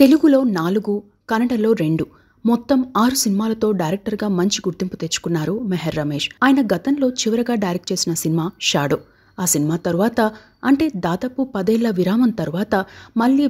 తెలుగులో నాలుగు కన్నడలో రెండు మొత్తం ఆరు సినిమాలతో డైరెక్టర్గా మంచి గుర్తింపు తెచ్చుకున్నారు మెహర్ రమేష్ ఆయన గతంలో చివరగా డైరెక్ట్ చేసిన సినిమా షాడో ఆ సినిమా తరువాత అంటే దాదాపు పదేళ్ల విరామం తర్వాత మళ్ళీ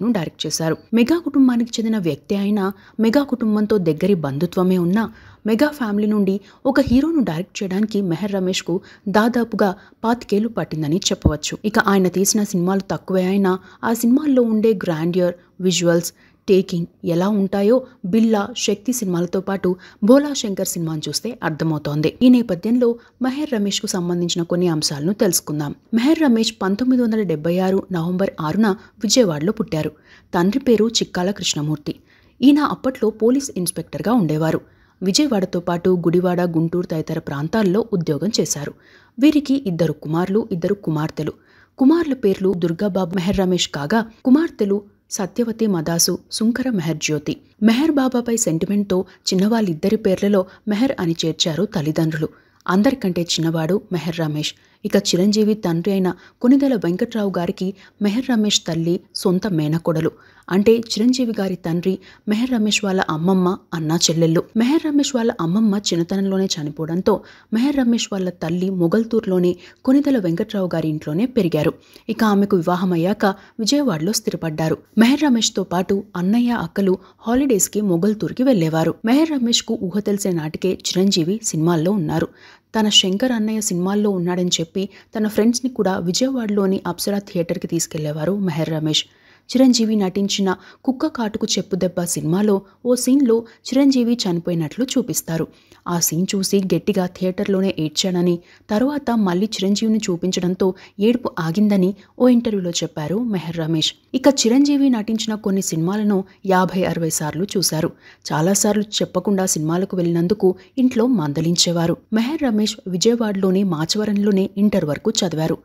ను డైరెక్ట్ చేశారు మెగా కుటుంబానికి చెందిన వ్యక్తి అయినా మెగా కుటుంబంతో దగ్గరి బంధుత్వమే ఉన్న మెగా ఫ్యామిలీ నుండి ఒక హీరోను డైరెక్ట్ చేయడానికి మెహర్ రమేష్కు దాదాపుగా పాతికేలు పట్టిందని చెప్పవచ్చు ఇక ఆయన తీసిన సినిమాలు తక్కువే అయినా ఆ సినిమాల్లో ఉండే గ్రాండియర్ విజువల్స్ టేకింగ్ ఎలా ఉంటాయో బిల్లా శక్తి సినిమాలతో పాటు భోలా శంకర్ సినిమాను చూస్తే అర్థమవుతోంది ఈ నేపథ్యంలో మెహర్ రమేష్ కు సంబంధించిన కొన్ని అంశాలను తెలుసుకుందాం మెహర్ రమేష్ పంతొమ్మిది వందల డెబ్బై ఆరు నవంబర్ ఆరున విజయవాడలో పుట్టారు తండ్రి పేరు చిక్కాల కృష్ణమూర్తి ఈయన అప్పట్లో పోలీస్ ఇన్స్పెక్టర్గా ఉండేవారు విజయవాడతో పాటు గుడివాడ గుంటూరు తదితర ప్రాంతాల్లో ఉద్యోగం చేశారు వీరికి ఇద్దరు కుమారులు ఇద్దరు కుమార్తెలు కుమారుల పేర్లు దుర్గాబాబు మెహర్ రమేష్ కాగా కుమార్తెలు సత్యవతి మదాసు సుంకర మెహర్ జ్యోతి మెహర్ బాబాపై సెంటిమెంట్తో చిన్నవాళ్ళిద్దరి పేర్లలో మెహర్ అని చేర్చారు తల్లిదండ్రులు అందరికంటే చిన్నవాడు మెహర్ రమేష్ ఇక చిరంజీవి తండ్రి అయిన కొనిదెల వెంకట్రావు గారికి మెహర్ రమేష్ తల్లి సొంత మేనకొడలు అంటే చిరంజీవి గారి తండ్రి మెహర్ రమేష్ వాళ్ళ అమ్మమ్మ అన్న చెల్లెళ్ళు మెహర్ రమేష్ వాళ్ళ అమ్మమ్మ చిన్నతనంలోనే చనిపోవడంతో మెహర్ రమేష్ వాళ్ళ తల్లి మొగల్తూరులోని కొనిదల వెంకట్రావు గారి ఇంట్లోనే పెరిగారు ఇక ఆమెకు వివాహమయ్యాక విజయవాడలో స్థిరపడ్డారు మెహర్ రమేష్తో పాటు అన్నయ్య అక్కలు హాలిడేస్కి మొగల్తూర్కి వెళ్లేవారు మెహర్ రమేష్కు ఊహ తెలిసే నాటికే చిరంజీవి సినిమాల్లో ఉన్నారు తన శంకర్ అన్నయ్య సినిమాల్లో ఉన్నాడని చెప్పి తన ఫ్రెండ్స్ని కూడా విజయవాడలోని అప్సరా థియేటర్కి తీసుకెళ్లేవారు మెహర్ రమేష్ చిరంజీవి నటించిన కుక్క కాటుకు చెప్పు దెబ్బ సినిమాలో ఓ సీన్లో చిరంజీవి చనిపోయినట్లు చూపిస్తారు ఆ సీన్ చూసి గట్టిగా థియేటర్లోనే ఏడ్చాడని తర్వాత మళ్ళీ చిరంజీవిని చూపించడంతో ఏడుపు ఆగిందని ఓ ఇంటర్వ్యూలో చెప్పారు మెహర్ రమేష్ ఇక చిరంజీవి నటించిన కొన్ని సినిమాలను యాభై అరవై సార్లు చూశారు చాలాసార్లు చెప్పకుండా సినిమాలకు వెళ్ళినందుకు ఇంట్లో మందలించేవారు మెహర్ రమేష్ విజయవాడలోని మాచవరంలోనే ఇంటర్ వరకు చదివారు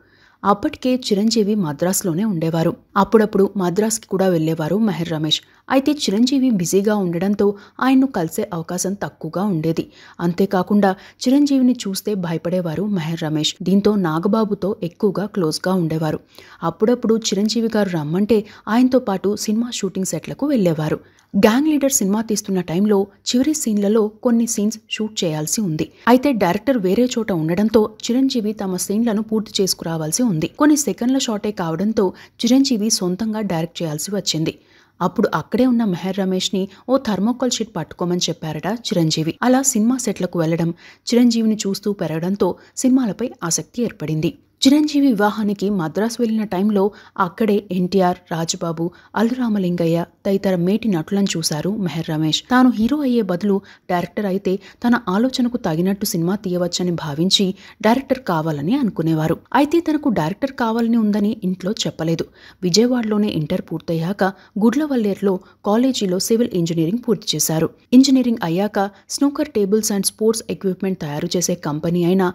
అప్పటికే చిరంజీవి మద్రాసులోనే ఉండేవారు అప్పుడప్పుడు మద్రాస్కి కూడా వెళ్లేవారు మెహర్ రమేష్ అయితే చిరంజీవి బిజీగా ఉండడంతో ఆయన్ను కలిసే అవకాశం తక్కువగా ఉండేది అంతేకాకుండా చిరంజీవిని చూస్తే భయపడేవారు మెహర్ రమేష్ దీంతో నాగబాబుతో ఎక్కువగా క్లోజ్గా ఉండేవారు అప్పుడప్పుడు చిరంజీవి గారు రమ్మంటే ఆయనతో పాటు సినిమా షూటింగ్ సెట్లకు వెళ్ళేవారు గ్యాంగ్ లీడర్ సినిమా తీస్తున్న టైంలో చివరి సీన్లలో కొన్ని సీన్స్ షూట్ చేయాల్సి ఉంది అయితే డైరెక్టర్ వేరే చోట ఉండడంతో చిరంజీవి తమ సీన్లను పూర్తి చేసుకురావాల్సి ఉంది కొన్ని సెకండ్ల షాటే కావడంతో చిరంజీవి సొంతంగా డైరెక్ట్ చేయాల్సి వచ్చింది అప్పుడు అక్కడే ఉన్న మెహర్ రమేష్ని ఓ థర్మోకాల్ షీట్ పట్టుకోమని చెప్పారట చిరంజీవి అలా సినిమా సెట్లకు వెళ్లడం చిరంజీవిని చూస్తూ పెరగడంతో సినిమాలపై ఆసక్తి ఏర్పడింది చిరంజీవి వివాహానికి మద్రాసు వెళ్లిన టైంలో అక్కడే ఎన్టీఆర్ రాజబాబు అల్లురామలింగయ్య తదితర మేటి నటులను చూశారు మెహర్ రమేష్ తాను హీరో అయ్యే బదులు డైరెక్టర్ అయితే తన ఆలోచనకు తగినట్టు సినిమా తీయవచ్చని భావించి డైరెక్టర్ కావాలని అనుకునేవారు అయితే తనకు డైరెక్టర్ కావాలని ఉందని ఇంట్లో చెప్పలేదు విజయవాడలోనే ఇంటర్ పూర్తయ్యాక గుడ్లవల్లేర్లో కాలేజీలో సివిల్ ఇంజనీరింగ్ పూర్తి చేశారు ఇంజనీరింగ్ అయ్యాక snooker tables and sports equipment తయారు చేసే కంపెనీ అయిన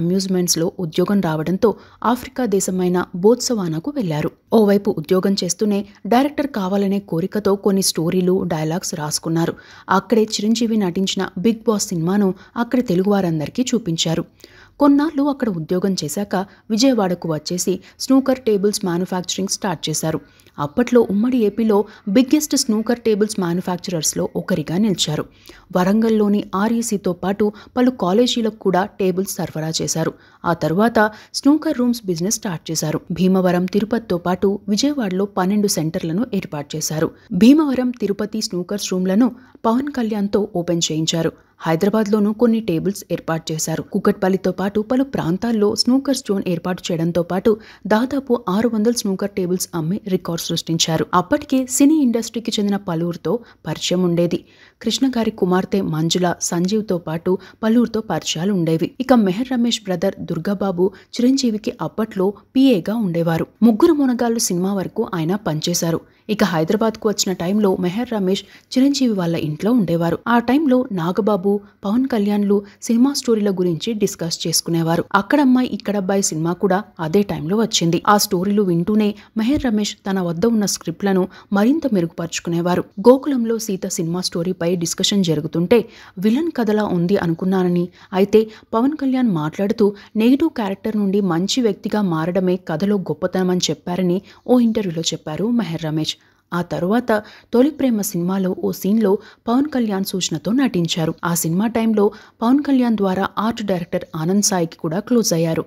అమ్యూజ్మెంట్స్ లో ఉద్యోగం రావడం కావడంతో ఆఫ్రికా దేశమైన బోత్సవానాకు వెళ్లారు ఓవైపు ఉద్యోగం చేస్తూనే డైరెక్టర్ కావాలనే కోరికతో కొన్ని స్టోరీలు డైలాగ్స్ రాసుకున్నారు అక్కడే చిరంజీవి నటించిన బిగ్ బాస్ సినిమాను అక్కడి తెలుగువారందరికీ చూపించారు కొన్నాళ్ళు అక్కడ ఉద్యోగం చేశాక విజయవాడకు వచ్చేసి స్నూకర్ టేబుల్స్ మ్యానుఫ్యాక్చరింగ్ స్టార్ట్ చేశారు అప్పట్లో ఉమ్మడి ఏపీలో బిగ్గెస్ట్ స్నూకర్ టేబుల్స్ మ్యానుఫ్యాక్చరర్స్లో ఒకరిగా నిలిచారు వరంగల్లోని ఆర్ఈసీతో పాటు పలు కాలేజీలకు కూడా టేబుల్స్ సరఫరా చేశారు ఆ తర్వాత స్నూకర్ రూమ్స్ బిజినెస్ స్టార్ట్ చేశారు భీమవరం తిరుపతితో పాటు విజయవాడలో పన్నెండు సెంటర్లను ఏర్పాటు చేశారు భీమవరం తిరుపతి స్నూకర్స్ రూమ్లను పవన్ కళ్యాణ్తో ఓపెన్ చేయించారు హైదరాబాద్లోనూ కొన్ని టేబుల్స్ ఏర్పాటు చేశారు కుక్కట్పల్లితో పాటు పలు ప్రాంతాల్లో స్నూకర్ జోన్ ఏర్పాటు చేయడంతో పాటు దాదాపు ఆరు వందల స్నూకర్ టేబుల్స్ అమ్మి రికార్డు సృష్టించారు అప్పటికే సినీ ఇండస్ట్రీకి చెందిన పలువురితో పరిచయం ఉండేది కృష్ణ గారి కుమార్తె మంజుల సంజీవ్తో పాటు పలువురితో పరిచయాలు ఉండేవి ఇక మెహర్ రమేష్ బ్రదర్ దుర్గాబాబు చిరంజీవికి అప్పట్లో పిఏగా ఉండేవారు ముగ్గురు మునగాళ్ళు సినిమా వరకు ఆయన పనిచేశారు ఇక హైదరాబాద్కు వచ్చిన టైంలో మెహర్ రమేష్ చిరంజీవి వాళ్ళ ఇంట్లో ఉండేవారు ఆ టైంలో నాగబాబు పవన్ కళ్యాణ్లు సినిమా స్టోరీల గురించి డిస్కస్ చేసుకునేవారు అక్కడమ్మాయి ఇక్కడబ్బాయి సినిమా కూడా అదే టైంలో వచ్చింది ఆ స్టోరీలు వింటూనే మెహర్ రమేష్ తన వద్ద ఉన్న స్క్రిప్ట్లను మరింత మెరుగుపరుచుకునేవారు గోకులంలో సీత సినిమా స్టోరీపై డిస్కషన్ జరుగుతుంటే విలన్ కథలా ఉంది అనుకున్నానని అయితే పవన్ కళ్యాణ్ మాట్లాడుతూ నెగిటివ్ క్యారెక్టర్ నుండి మంచి వ్యక్తిగా మారడమే కథలో గొప్పతనమని చెప్పారని ఓ ఇంటర్వ్యూలో చెప్పారు మెహర్ రమేష్ ఆ తరువాత తొలి ప్రేమ సినిమాలో ఓ సీన్లో పవన్ కళ్యాణ్ సూచనతో నటించారు ఆ సినిమా టైంలో పవన్ కళ్యాణ్ ద్వారా ఆర్ట్ డైరెక్టర్ ఆనంద్ సాయికి కూడా క్లోజ్ అయ్యారు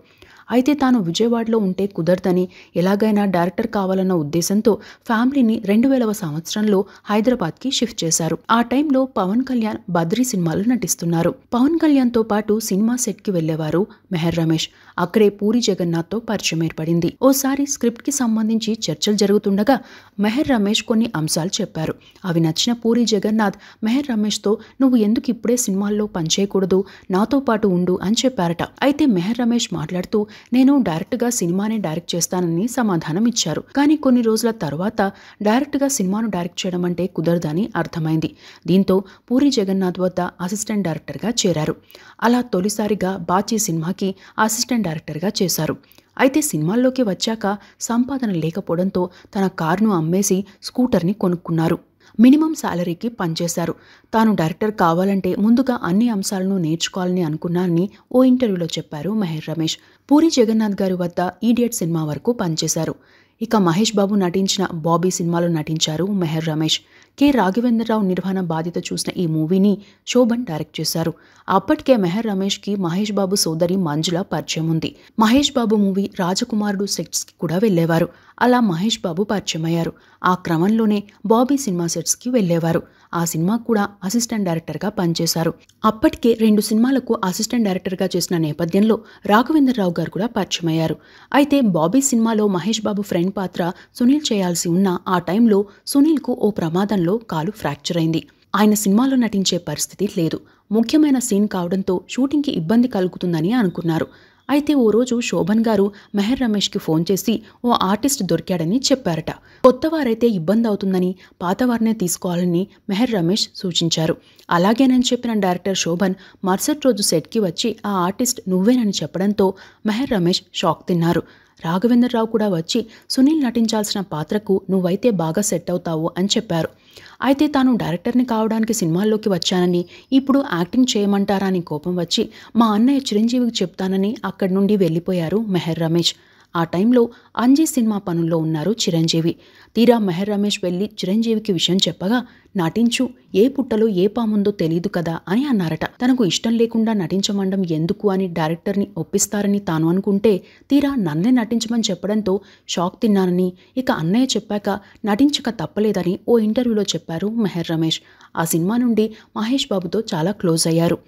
అయితే తాను విజయవాడలో ఉంటే కుదరదని ఎలాగైనా డైరెక్టర్ కావాలన్న ఉద్దేశంతో ఫ్యామిలీని రెండు వేలవ సంవత్సరంలో హైదరాబాద్కి షిఫ్ట్ చేశారు ఆ టైంలో పవన్ కళ్యాణ్ బద్రీ సినిమాలో నటిస్తున్నారు పవన్ కళ్యాణ్తో పాటు సినిమా సెట్కి వెళ్లేవారు మెహర్ రమేష్ అక్కడే పూరి జగన్నాథ్తో పరిచయం ఏర్పడింది ఓసారి స్క్రిప్ట్కి సంబంధించి చర్చలు జరుగుతుండగా మెహర్ రమేష్ కొన్ని అంశాలు చెప్పారు అవి నచ్చిన పూరి జగన్నాథ్ మెహర్ రమేష్తో నువ్వు ఎందుకు ఇప్పుడే సినిమాల్లో పనిచేయకూడదు నాతో పాటు ఉండు అని చెప్పారట అయితే మెహర్ రమేష్ మాట్లాడుతూ నేను డైరెక్ట్గా సినిమానే డైరెక్ట్ చేస్తానని సమాధానం ఇచ్చారు కానీ కొన్ని రోజుల తర్వాత డైరెక్ట్గా సినిమాను డైరెక్ట్ చేయడం అంటే కుదరదని అర్థమైంది దీంతో పూరి జగన్నాథ్ వద్ద అసిస్టెంట్ డైరెక్టర్గా చేరారు అలా తొలిసారిగా బాచీ సినిమాకి అసిస్టెంట్ డైరెక్టర్గా చేశారు అయితే సినిమాల్లోకి వచ్చాక సంపాదన లేకపోవడంతో తన కారును అమ్మేసి స్కూటర్ని కొనుక్కున్నారు మినిమం శాలరీకి పనిచేశారు తాను డైరెక్టర్ కావాలంటే ముందుగా అన్ని అంశాలను నేర్చుకోవాలని అనుకున్నానని ఓ ఇంటర్వ్యూలో చెప్పారు మహేష్ రమేష్ పూరి జగన్నాథ్ గారి వద్ద ఈడియట్ సినిమా వరకు పనిచేశారు ఇక మహేష్ బాబు నటించిన బాబీ సినిమాలో నటించారు మెహర్ రమేష్ కె రాఘవేంద్రరావు నిర్వహణ బాధ్యత చూసిన ఈ మూవీని శోభన్ డైరెక్ట్ చేశారు అప్పటికే మెహర్ రమేష్ కి మహేష్ బాబు సోదరి మంజుల పరిచయం ఉంది మహేష్ బాబు మూవీ రాజకుమారుడు సెట్స్ కి కూడా వెళ్ళేవారు అలా మహేష్ బాబు పరిచయం అయ్యారు ఆ క్రమంలోనే బాబీ సినిమా సెట్స్ కి వెళ్ళేవారు ఆ సినిమా కూడా అసిస్టెంట్ డైరెక్టర్గా పనిచేశారు అప్పటికే రెండు సినిమాలకు అసిస్టెంట్ డైరెక్టర్గా చేసిన నేపథ్యంలో రాఘవేంద్రరావు గారు కూడా పరిచయమయ్యారు అయితే బాబీ సినిమాలో మహేష్ బాబు ఫ్రెండ్ పాత్ర సునీల్ చేయాల్సి ఉన్న ఆ టైంలో సునీల్కు ఓ ప్రమాదంలో కాలు ఫ్రాక్చర్ అయింది ఆయన సినిమాలో నటించే పరిస్థితి లేదు ముఖ్యమైన సీన్ కావడంతో షూటింగ్కి ఇబ్బంది కలుగుతుందని అనుకున్నారు అయితే ఓ రోజు శోభన్ గారు మెహర్ రమేష్కి ఫోన్ చేసి ఓ ఆర్టిస్ట్ దొరికాడని చెప్పారట కొత్తవారైతే ఇబ్బంది అవుతుందని పాతవారినే తీసుకోవాలని మెహర్ రమేష్ సూచించారు అలాగేనని చెప్పిన డైరెక్టర్ శోభన్ మరుసటి రోజు సెట్కి వచ్చి ఆ ఆర్టిస్ట్ నువ్వేనని చెప్పడంతో మెహర్ రమేష్ షాక్ తిన్నారు రాఘవేంద్రరావు కూడా వచ్చి సునీల్ నటించాల్సిన పాత్రకు నువ్వైతే బాగా సెట్ అవుతావు అని చెప్పారు అయితే తాను డైరెక్టర్ని కావడానికి సినిమాల్లోకి వచ్చానని ఇప్పుడు యాక్టింగ్ చేయమంటారా అని కోపం వచ్చి మా అన్నయ్య చిరంజీవికి చెప్తానని అక్కడి నుండి వెళ్ళిపోయారు మెహర్ రమేష్ ఆ టైంలో అంజీ సినిమా పనుల్లో ఉన్నారు చిరంజీవి తీరా మెహర్ రమేష్ వెళ్ళి చిరంజీవికి విషయం చెప్పగా నటించు ఏ పుట్టలో ఏ పాముందో తెలియదు కదా అని అన్నారట తనకు ఇష్టం లేకుండా నటించమండం ఎందుకు అని డైరెక్టర్ని ఒప్పిస్తారని తాను అనుకుంటే తీరా నన్నే నటించమని చెప్పడంతో షాక్ తిన్నానని ఇక అన్నయ్య చెప్పాక నటించక తప్పలేదని ఓ ఇంటర్వ్యూలో చెప్పారు మెహర్ రమేష్ ఆ సినిమా నుండి మహేష్ బాబుతో చాలా క్లోజ్ అయ్యారు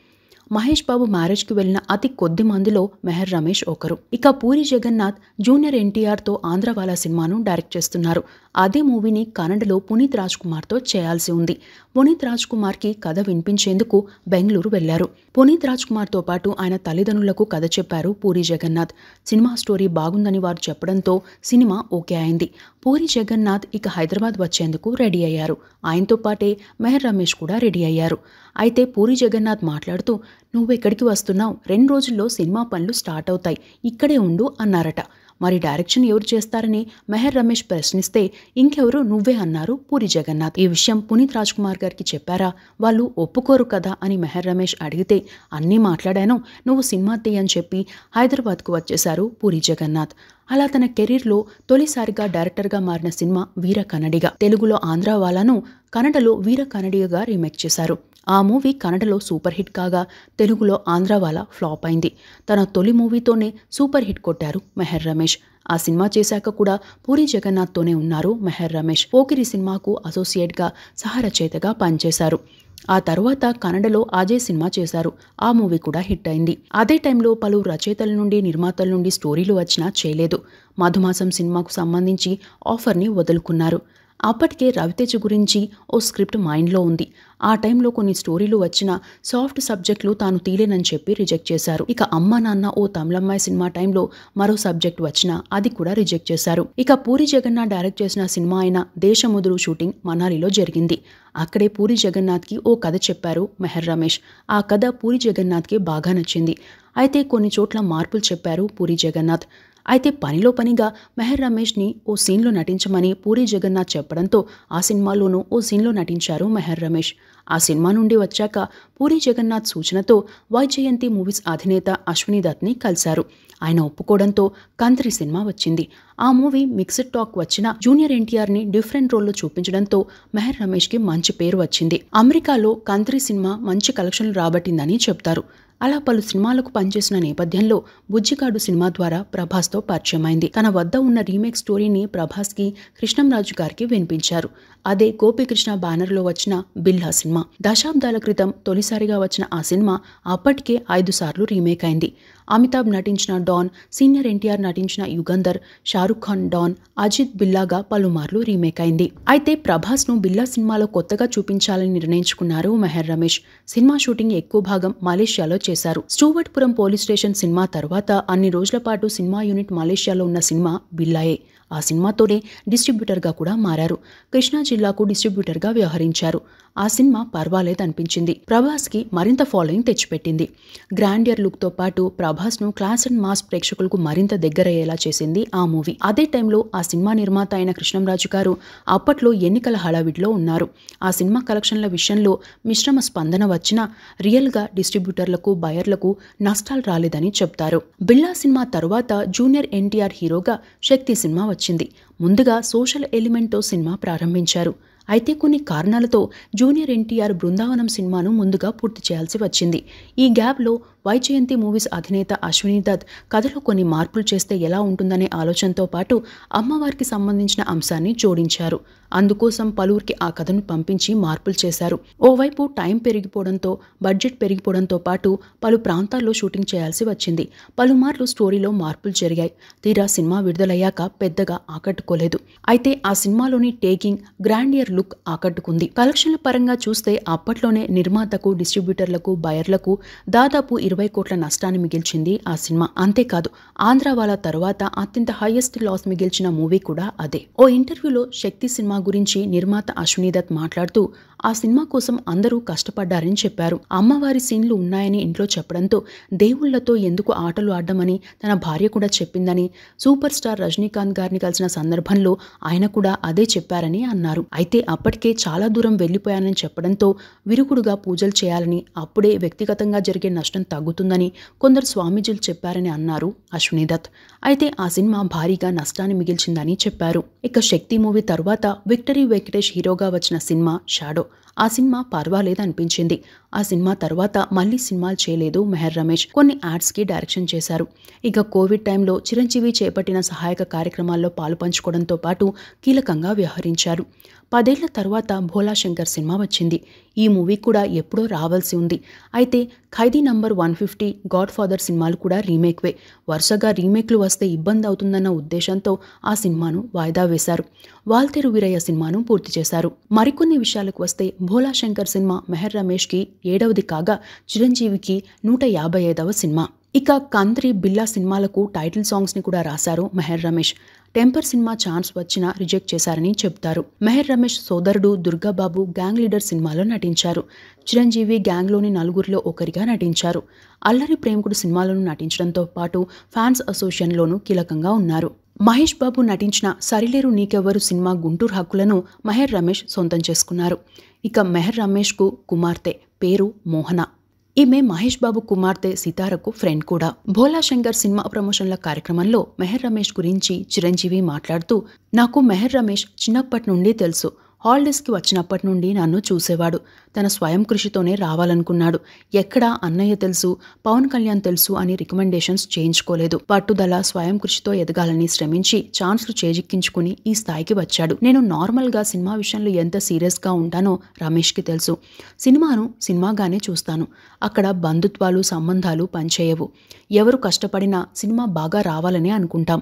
మహేష్ బాబు మ్యారేజ్కి వెళ్లిన అతి కొద్ది మందిలో మెహర్ రమేష్ ఒకరు ఇక పూరి జగన్నాథ్ జూనియర్ ఎన్టీఆర్తో ఆంధ్రవాల సినిమాను డైరెక్ట్ చేస్తున్నారు అదే మూవీని కన్నడలో పునీత్ రాజ్ కుమార్తో చేయాల్సి ఉంది పునీత్ రాజ్ కుమార్ కి కథ వినిపించేందుకు బెంగళూరు వెళ్లారు పునీత్ రాజ్ కుమార్తో పాటు ఆయన తల్లిదండ్రులకు కథ చెప్పారు పూరి జగన్నాథ్ సినిమా స్టోరీ బాగుందని వారు చెప్పడంతో సినిమా ఓకే అయింది పూరి జగన్నాథ్ ఇక హైదరాబాద్ వచ్చేందుకు రెడీ అయ్యారు ఆయనతో పాటే మెహర్ రమేష్ కూడా రెడీ అయ్యారు అయితే పూరి జగన్నాథ్ మాట్లాడుతూ నువ్వెక్కడికి వస్తున్నావు రెండు రోజుల్లో సినిమా పనులు స్టార్ట్ అవుతాయి ఇక్కడే ఉండు అన్నారట మరి డైరెక్షన్ ఎవరు చేస్తారని మెహర్ రమేష్ ప్రశ్నిస్తే ఇంకెవరు నువ్వే అన్నారు పూరి జగన్నాథ్ ఈ విషయం పునీత్ రాజ్ కుమార్ గారికి చెప్పారా వాళ్ళు ఒప్పుకోరు కదా అని మెహర్ రమేష్ అడిగితే అన్నీ మాట్లాడాను నువ్వు సినిమా తీయని చెప్పి హైదరాబాద్కు వచ్చేశారు పూరి జగన్నాథ్ అలా తన కెరీర్లో తొలిసారిగా డైరెక్టర్గా మారిన సినిమా వీర కన్నడిగా తెలుగులో ఆంధ్రా వాలాను కన్నడలో వీర కన్నడిగా రీమేక్ చేశారు ఆ మూవీ కన్నడలో సూపర్ హిట్ కాగా తెలుగులో ఆంధ్రావాల ఫ్లాప్ అయింది తన తొలి మూవీతోనే సూపర్ హిట్ కొట్టారు మెహర్ రమేష్ ఆ సినిమా చేశాక కూడా పూరి జగన్నాథ్తోనే ఉన్నారు మెహర్ రమేష్ పోకిరి సినిమాకు అసోసియేట్గా సహరచేతగా పనిచేశారు ఆ తర్వాత కన్నడలో అజయ్ సినిమా చేశారు ఆ మూవీ కూడా హిట్ అయింది అదే టైంలో పలు రచయితల నుండి నిర్మాతల నుండి స్టోరీలు వచ్చినా చేయలేదు మధుమాసం సినిమాకు సంబంధించి ఆఫర్ని వదులుకున్నారు అప్పటికే రవితేజ గురించి ఓ స్క్రిప్ట్ మైండ్లో ఉంది ఆ టైంలో కొన్ని స్టోరీలు వచ్చిన సాఫ్ట్ సబ్జెక్టులు తాను తీలేనని చెప్పి రిజెక్ట్ చేశారు ఇక అమ్మ నాన్న ఓ తమిళమ్మాయి సినిమా టైంలో మరో సబ్జెక్ట్ వచ్చినా అది కూడా రిజెక్ట్ చేశారు ఇక పూరి జగన్నాథ్ డైరెక్ట్ చేసిన సినిమా అయిన దేశముదురు షూటింగ్ మనాలిలో జరిగింది అక్కడే పూరి జగన్నాథ్కి ఓ కథ చెప్పారు మెహర్ రమేష్ ఆ కథ పూరి జగన్నాథ్కి బాగా నచ్చింది అయితే కొన్ని చోట్ల మార్పులు చెప్పారు పూరి జగన్నాథ్ అయితే పనిలో పనిగా మెహర్ రమేష్ని ఓ సీన్లో నటించమని పూరి జగన్నాథ్ చెప్పడంతో ఆ సినిమాలోనూ ఓ సీన్లో నటించారు మెహర్ రమేష్ ఆ సినిమా నుండి వచ్చాక పూరి జగన్నాథ్ సూచనతో వైజయంతి మూవీస్ అధినేత అశ్విని దత్ని కలిశారు ఆయన ఒప్పుకోవడంతో కంత్రి సినిమా వచ్చింది ఆ మూవీ మిక్స్డ్ టాక్ వచ్చిన జూనియర్ ఎన్టీఆర్ని డిఫరెంట్ రోల్లో చూపించడంతో మెహర్ రమేష్కి మంచి పేరు వచ్చింది అమెరికాలో కంత్రి సినిమా మంచి కలెక్షన్లు రాబట్టిందని చెప్తారు అలా పలు సినిమాలకు పనిచేసిన నేపథ్యంలో బుజ్జికాడు సినిమా ద్వారా ప్రభాస్తో పరిచయమైంది తన వద్ద ఉన్న రీమేక్ స్టోరీని ప్రభాస్కి కృష్ణంరాజు గారికి వినిపించారు అదే గోపికృష్ణ బ్యానర్లో వచ్చిన బిల్లా సినిమా దశాబ్దాల క్రితం తొలిసారిగా వచ్చిన ఆ సినిమా అప్పటికే ఐదు సార్లు రీమేక్ అయింది అమితాబ్ నటించిన డాన్ సీనియర్ ఎన్టీఆర్ నటించిన యుగంధర్ షారుఖ్ ఖాన్ డాన్ అజిత్ బిల్లాగా పలుమార్లు రీమేక్ అయింది అయితే ప్రభాస్ను బిల్లా సినిమాలో కొత్తగా చూపించాలని నిర్ణయించుకున్నారు మెహర్ రమేష్ సినిమా షూటింగ్ ఎక్కువ భాగం మలేషియాలో చేశారు స్టూవర్ట్పురం పోలీస్ స్టేషన్ సినిమా తర్వాత అన్ని రోజుల పాటు సినిమా యూనిట్ మలేషియాలో ఉన్న సినిమా బిల్లాయే ఆ సినిమాతోనే డిస్ట్రిబ్యూటర్గా కూడా మారారు కృష్ణా జిల్లాకు డిస్ట్రిబ్యూటర్గా వ్యవహరించారు ఆ సినిమా పర్వాలేదు అనిపించింది ప్రభాస్కి మరింత ఫాలోయింగ్ తెచ్చిపెట్టింది గ్రాండియర్ లుక్తో పాటు ప్రభాస్ను క్లాస్ అండ్ మాస్ ప్రేక్షకులకు మరింత దగ్గరయ్యేలా చేసింది ఆ మూవీ అదే టైంలో ఆ సినిమా నిర్మాత అయిన కృష్ణంరాజు గారు అప్పట్లో ఎన్నికల హడావిడిలో ఉన్నారు ఆ సినిమా కలెక్షన్ల విషయంలో మిశ్రమ స్పందన వచ్చినా రియల్గా డిస్ట్రిబ్యూటర్లకు బయర్లకు నష్టాలు రాలేదని చెప్తారు బిల్లా సినిమా తరువాత జూనియర్ ఎన్టీఆర్ హీరోగా శక్తి సినిమా వచ్చింది ముందుగా సోషల్ ఎలిమెంట్తో సినిమా ప్రారంభించారు అయితే కొన్ని కారణాలతో జూనియర్ ఎన్టీఆర్ బృందావనం సినిమాను ముందుగా పూర్తి చేయాల్సి వచ్చింది ఈ గ్యాప్లో వైజయంతి మూవీస్ అధినేత అశ్విని దత్ కథలో కొన్ని మార్పులు చేస్తే ఎలా ఉంటుందనే ఆలోచనతో పాటు అమ్మవారికి సంబంధించిన అంశాన్ని జోడించారు అందుకోసం పలువురికి ఆ కథను పంపించి మార్పులు చేశారు ఓవైపు టైం పెరిగిపోవడంతో బడ్జెట్ పెరిగిపోవడంతో పాటు పలు ప్రాంతాల్లో షూటింగ్ చేయాల్సి వచ్చింది పలుమార్లు స్టోరీలో మార్పులు జరిగాయి తీరా సినిమా విడుదలయ్యాక పెద్దగా ఆకట్టుకోలేదు అయితే ఆ సినిమాలోని టేకింగ్ గ్రాండియర్ లుక్ ఆకట్టుకుంది కలెక్షన్ల పరంగా చూస్తే అప్పట్లోనే నిర్మాతకు డిస్ట్రిబ్యూటర్లకు బయర్లకు దాదాపు ఇరవై ఇరవై కోట్ల నష్టాన్ని మిగిల్చింది ఆ సినిమా అంతేకాదు వాళ్ళ తర్వాత అత్యంత హైయెస్ట్ లాస్ మిగిల్చిన మూవీ కూడా అదే ఓ ఇంటర్వ్యూలో శక్తి సినిమా గురించి నిర్మాత అశ్విని దత్ మాట్లాడుతూ ఆ సినిమా కోసం అందరూ కష్టపడ్డారని చెప్పారు అమ్మవారి సీన్లు ఉన్నాయని ఇంట్లో చెప్పడంతో దేవుళ్లతో ఎందుకు ఆటలు ఆడమని తన భార్య కూడా చెప్పిందని సూపర్ స్టార్ రజనీకాంత్ గారిని కలిసిన సందర్భంలో ఆయన కూడా అదే చెప్పారని అన్నారు అయితే అప్పటికే చాలా దూరం వెళ్లిపోయానని చెప్పడంతో విరుగుడుగా పూజలు చేయాలని అప్పుడే వ్యక్తిగతంగా జరిగే నష్టం తగ్గు తగ్గుతుందని కొందరు స్వామీజీలు చెప్పారని అన్నారు అశ్వనిదత్ అయితే ఆ సినిమా భారీగా నష్టాన్ని మిగిల్చిందని చెప్పారు ఇక శక్తి మూవీ తర్వాత విక్టరీ వెంకటేష్ హీరోగా వచ్చిన సినిమా షాడో ఆ సినిమా పర్వాలేదనిపించింది ఆ సినిమా తర్వాత మళ్ళీ సినిమాలు చేయలేదు మెహర్ రమేష్ కొన్ని యాడ్స్కి డైరెక్షన్ చేశారు ఇక కోవిడ్ టైంలో చిరంజీవి చేపట్టిన సహాయక కార్యక్రమాల్లో పాలు పంచుకోవడంతో పాటు కీలకంగా వ్యవహరించారు పదేళ్ల తర్వాత భోలాశంకర్ సినిమా వచ్చింది ఈ మూవీ కూడా ఎప్పుడో రావాల్సి ఉంది అయితే Khaidi number one fifty Godfather cinema కూడా రీమేక్వే వరుసగా రీమేక్లు వస్తే ఇబ్బంది అవుతుందన్న ఉద్దేశంతో ఆ సినిమాను వాయిదా వేశారు వాల్తెరు వీరయ్య సినిమాను పూర్తి చేశారు మరికొన్ని విషయాలకు వస్తే భోలా శంకర్ సినిమా మెహర్ రమేష్కి ఏడవది కాగా చిరంజీవికి నూట యాభై ఐదవ సినిమా ఇక కాంత్రి బిల్లా సినిమాలకు టైటిల్ సాంగ్స్ని కూడా రాశారు Mehar Ramesh Temper cinema chance వచ్చినా రిజెక్ట్ చేశారని చెప్తారు మెహర్ రమేష్ సోదరుడు దుర్గాబాబు గ్యాంగ్ లీడర్ సినిమాలో నటించారు చిరంజీవి గ్యాంగ్లోని నలుగురిలో ఒకరిగా నటించారు అల్లరి ప్రేమికుడు సినిమాలను నటించడంతో పాటు ఫ్యాన్స్ అసోసియేషన్లోనూ కీలకంగా ఉన్నారు మహేష్ బాబు నటించిన సరిలేరు నీకెవ్వరు సినిమా గుంటూరు హక్కులను మెహర్ రమేష్ సొంతం చేసుకున్నారు ఇక మెహర్ రమేష్కు కుమార్తె పేరు మోహన ఈమె మహేష్ బాబు కుమార్తె సితారకు ఫ్రెండ్ కూడా భోలా శంకర్ సినిమా ప్రమోషన్ల కార్యక్రమంలో మెహర్ రమేష్ గురించి చిరంజీవి మాట్లాడుతూ నాకు మెహర్ రమేష్ చిన్నప్పటి నుండి తెలుసు హాలిడేస్కి వచ్చినప్పటి నుండి నన్ను చూసేవాడు తన స్వయం కృషితోనే రావాలనుకున్నాడు ఎక్కడ అన్నయ్య తెలుసు పవన్ కళ్యాణ్ తెలుసు అని రికమెండేషన్స్ చేయించుకోలేదు పట్టుదల స్వయం కృషితో ఎదగాలని శ్రమించి ఛాన్స్లు చేజిక్కించుకుని ఈ స్థాయికి వచ్చాడు నేను నార్మల్గా సినిమా విషయంలో ఎంత సీరియస్గా ఉంటానో రమేష్కి తెలుసు సినిమాను సినిమాగానే చూస్తాను అక్కడ బంధుత్వాలు సంబంధాలు పనిచేయవు ఎవరు కష్టపడినా సినిమా బాగా రావాలని అనుకుంటాం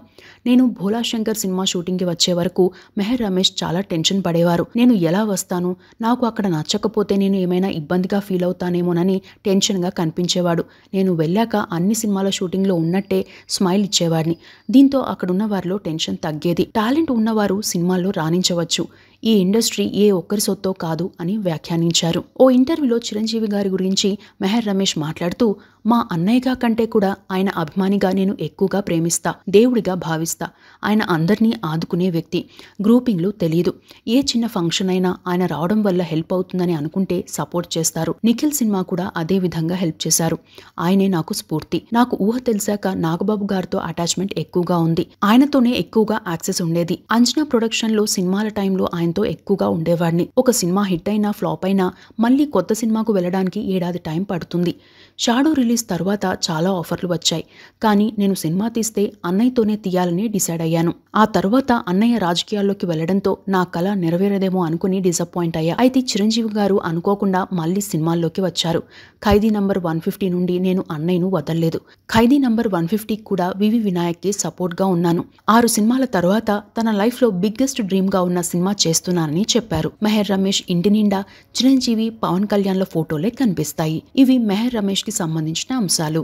నేను భోలాశంకర్ సినిమా షూటింగ్కి వచ్చే వరకు మెహర్ రమేష్ చాలా టెన్షన్ పడేవారు నేను ఎలా వస్తాను నాకు అక్కడ నచ్చకపోతే నేను ఏమైనా ఇబ్బందిగా ఫీల్ అవుతానేమోనని టెన్షన్గా కనిపించేవాడు నేను వెళ్ళాక అన్ని సినిమాల షూటింగ్లో ఉన్నట్టే స్మైల్ ఇచ్చేవాడిని దీంతో అక్కడున్న వారిలో టెన్షన్ తగ్గేది టాలెంట్ ఉన్నవారు సినిమాల్లో రాణించవచ్చు ఈ ఇండస్ట్రీ ఏ ఒక్కరి సొత్తో కాదు అని వ్యాఖ్యానించారు ఓ ఇంటర్వ్యూలో చిరంజీవి గారి గురించి మెహర్ రమేష్ మాట్లాడుతూ మా అన్నయ్యగా కంటే కూడా ఆయన అభిమానిగా నేను ఎక్కువగా ప్రేమిస్తా దేవుడిగా భావిస్తా ఆయన అందరినీ ఆదుకునే వ్యక్తి గ్రూపింగ్లు తెలియదు ఏ చిన్న ఫంక్షన్ అయినా ఆయన రావడం వల్ల హెల్ప్ అవుతుందని అనుకుంటే సపోర్ట్ చేస్తారు నిఖిల్ సినిమా కూడా అదే విధంగా హెల్ప్ చేశారు ఆయనే నాకు స్ఫూర్తి నాకు ఊహ తెలిసాక నాగబాబు గారితో అటాచ్మెంట్ ఎక్కువగా ఉంది ఆయనతోనే ఎక్కువగా యాక్సెస్ ఉండేది అంజనా ప్రొడక్షన్ లో సినిమాల టైంలో ఆయనతో ఎక్కువగా ఉండేవాడిని ఒక సినిమా హిట్ అయినా ఫ్లాప్ అయినా మళ్ళీ కొత్త సినిమాకు వెళ్ళడానికి ఏడాది టైం పడుతుంది షాడో రిలీజ్ రిలీజ్ తర్వాత చాలా ఆఫర్లు వచ్చాయి కానీ నేను సినిమా తీస్తే అన్నయ్యతోనే తీయాలని డిసైడ్ అయ్యాను ఆ తర్వాత అన్నయ్య రాజకీయాల్లోకి వెళ్లడంతో నా కళ నెరవేరదేమో అనుకుని డిసప్పాయింట్ అయ్యా అయితే చిరంజీవి గారు అనుకోకుండా మళ్ళీ సినిమాల్లోకి వచ్చారు ఖైదీ నంబర్ వన్ ఫిఫ్టీ నుండి నేను అన్నయ్యను వదలలేదు ఖైదీ నంబర్ వన్ ఫిఫ్టీ కూడా వివి వినాయక్ కి సపోర్ట్ గా ఉన్నాను ఆరు సినిమాల తర్వాత తన లైఫ్లో బిగ్గెస్ట్ డ్రీమ్ గా ఉన్న సినిమా చేస్తున్నానని చెప్పారు మెహర్ రమేష్ ఇంటి నిండా చిరంజీవి పవన్ కళ్యాణ్ ల ఫోటోలే కనిపిస్తాయి ఇవి మెహర్ రమేష్ కి సంబంధించిన అంశాలు